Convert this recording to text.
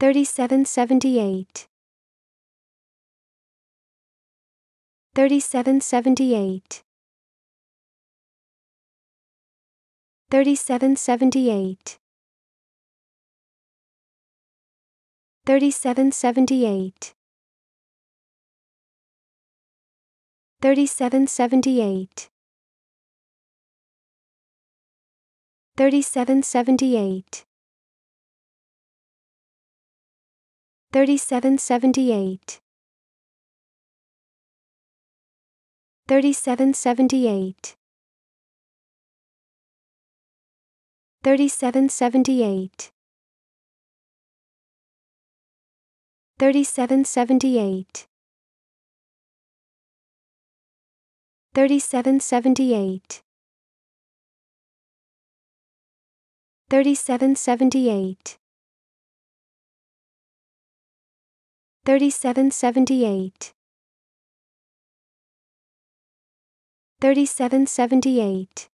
3778 3778 3778 3778 3778 3778 3778 3778 3778 3778 3778 3778 3778 3778